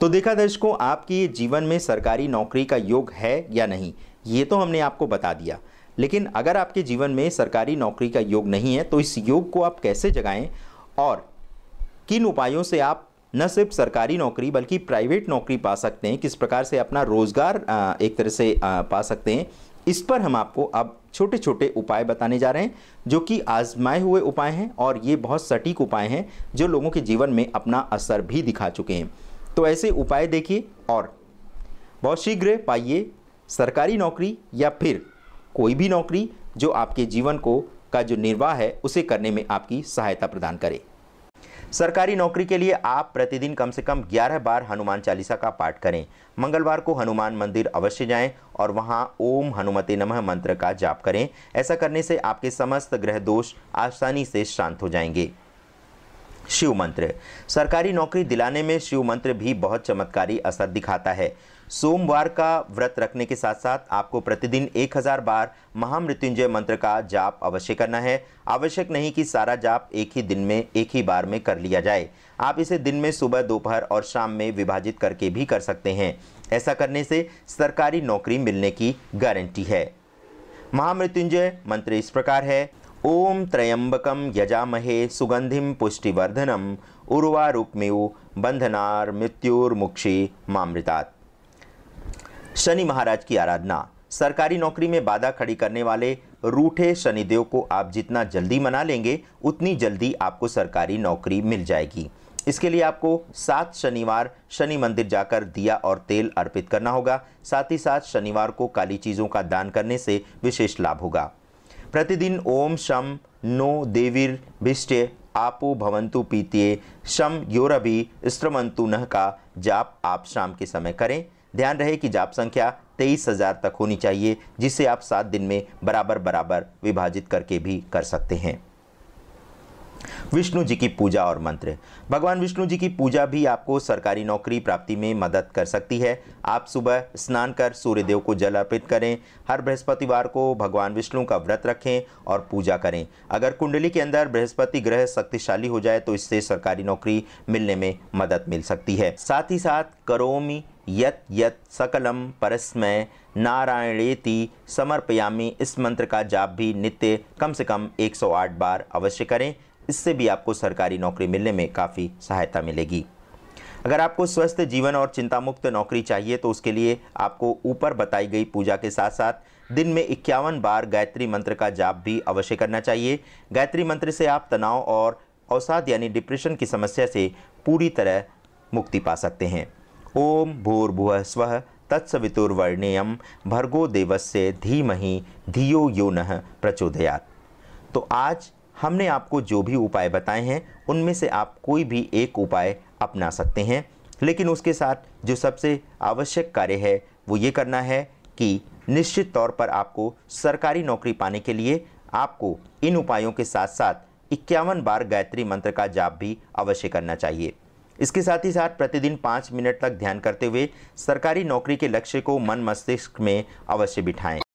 तो देखा दर्शकों आपके जीवन में सरकारी नौकरी का योग है या नहीं ये तो हमने आपको बता दिया लेकिन अगर आपके जीवन में सरकारी नौकरी का योग नहीं है तो इस योग को आप कैसे जगाएं और किन उपायों से आप न सिर्फ सरकारी नौकरी बल्कि प्राइवेट नौकरी पा सकते हैं किस प्रकार से अपना रोज़गार एक तरह से पा सकते हैं इस पर हम आपको अब छोटे छोटे उपाय बताने जा रहे हैं जो कि आजमाए हुए उपाय हैं और ये बहुत सटीक उपाय हैं जो लोगों के जीवन में अपना असर भी दिखा चुके हैं तो ऐसे उपाय देखिए और बहुत शीघ्र पाइए सरकारी नौकरी या फिर कोई भी नौकरी जो आपके जीवन को का जो निर्वाह है उसे करने में आपकी सहायता प्रदान करे सरकारी नौकरी के लिए आप प्रतिदिन कम से कम 11 बार हनुमान चालीसा का पाठ करें मंगलवार को हनुमान मंदिर अवश्य जाएं और वहां ओम हनुमते नमः मंत्र का जाप करें ऐसा करने से आपके समस्त ग्रह दोष आसानी से शांत हो जाएंगे शिव मंत्र सरकारी नौकरी दिलाने में शिव मंत्र भी बहुत चमत्कारी असर दिखाता है सोमवार का व्रत रखने के साथ साथ आपको प्रतिदिन 1000 बार महामृत्युंजय मंत्र का जाप अवश्य करना है आवश्यक नहीं कि सारा जाप एक ही दिन में एक ही बार में कर लिया जाए आप इसे दिन में सुबह दोपहर और शाम में विभाजित करके भी कर सकते हैं ऐसा करने से सरकारी नौकरी मिलने की गारंटी है महामृत्युंजय मंत्र इस प्रकार है ओम त्रयंबक यजामहे सुगंधिम पुष्टिवर्धनम उर्वारुक्म्यु बंधनार मृत्युर्मुक्षी मामृतात शनि महाराज की आराधना सरकारी नौकरी में बाधा खड़ी करने वाले रूठे शनिदेव को आप जितना जल्दी मना लेंगे उतनी जल्दी आपको सरकारी नौकरी मिल जाएगी इसके लिए आपको सात शनिवार शनि मंदिर जाकर दिया और तेल अर्पित करना होगा साथ ही साथ शनिवार को काली चीज़ों का दान करने से विशेष लाभ होगा प्रतिदिन ओम शम नो देवीर्भिष्टे आपो भवंतु पीतिये शम योरभि स्त्रमंतु नह का जाप आप शाम के समय करें ध्यान रहे कि जाप संख्या तेईस हज़ार तक होनी चाहिए जिसे आप सात दिन में बराबर बराबर विभाजित करके भी कर सकते हैं विष्णु जी की पूजा और मंत्र भगवान विष्णु जी की पूजा भी आपको सरकारी नौकरी प्राप्ति में मदद कर सकती है आप सुबह स्नान कर सूर्यदेव को जल अर्पित करें हर बृहस्पतिवार को भगवान विष्णु का व्रत रखें और पूजा करें अगर कुंडली के अंदर बृहस्पति ग्रह शक्तिशाली हो जाए तो इससे सरकारी नौकरी मिलने में मदद मिल सकती है साथ ही साथ करोमी यत यत सकलम परस्मय नारायणेति समर्पयामी इस मंत्र का जाप भी नित्य कम से कम 108 बार अवश्य करें इससे भी आपको सरकारी नौकरी मिलने में काफ़ी सहायता मिलेगी अगर आपको स्वस्थ जीवन और चिंतामुक्त नौकरी चाहिए तो उसके लिए आपको ऊपर बताई गई पूजा के साथ साथ दिन में इक्यावन बार गायत्री मंत्र का जाप भी अवश्य करना चाहिए गायत्री मंत्र से आप तनाव और अवसाद यानी डिप्रेशन की समस्या से पूरी तरह मुक्ति पा सकते हैं ओम भूर्भुव स्व तत्सवितुर्वर्णेयम भर्गो देवस्य धीमहि धियो यो न प्रचोदयात तो आज हमने आपको जो भी उपाय बताए हैं उनमें से आप कोई भी एक उपाय अपना सकते हैं लेकिन उसके साथ जो सबसे आवश्यक कार्य है वो ये करना है कि निश्चित तौर पर आपको सरकारी नौकरी पाने के लिए आपको इन उपायों के साथ साथ इक्यावन बार गायत्री मंत्र का जाप भी अवश्य करना चाहिए इसके साथ ही साथ प्रतिदिन पाँच मिनट तक ध्यान करते हुए सरकारी नौकरी के लक्ष्य को मन मस्तिष्क में अवश्य बिठाएं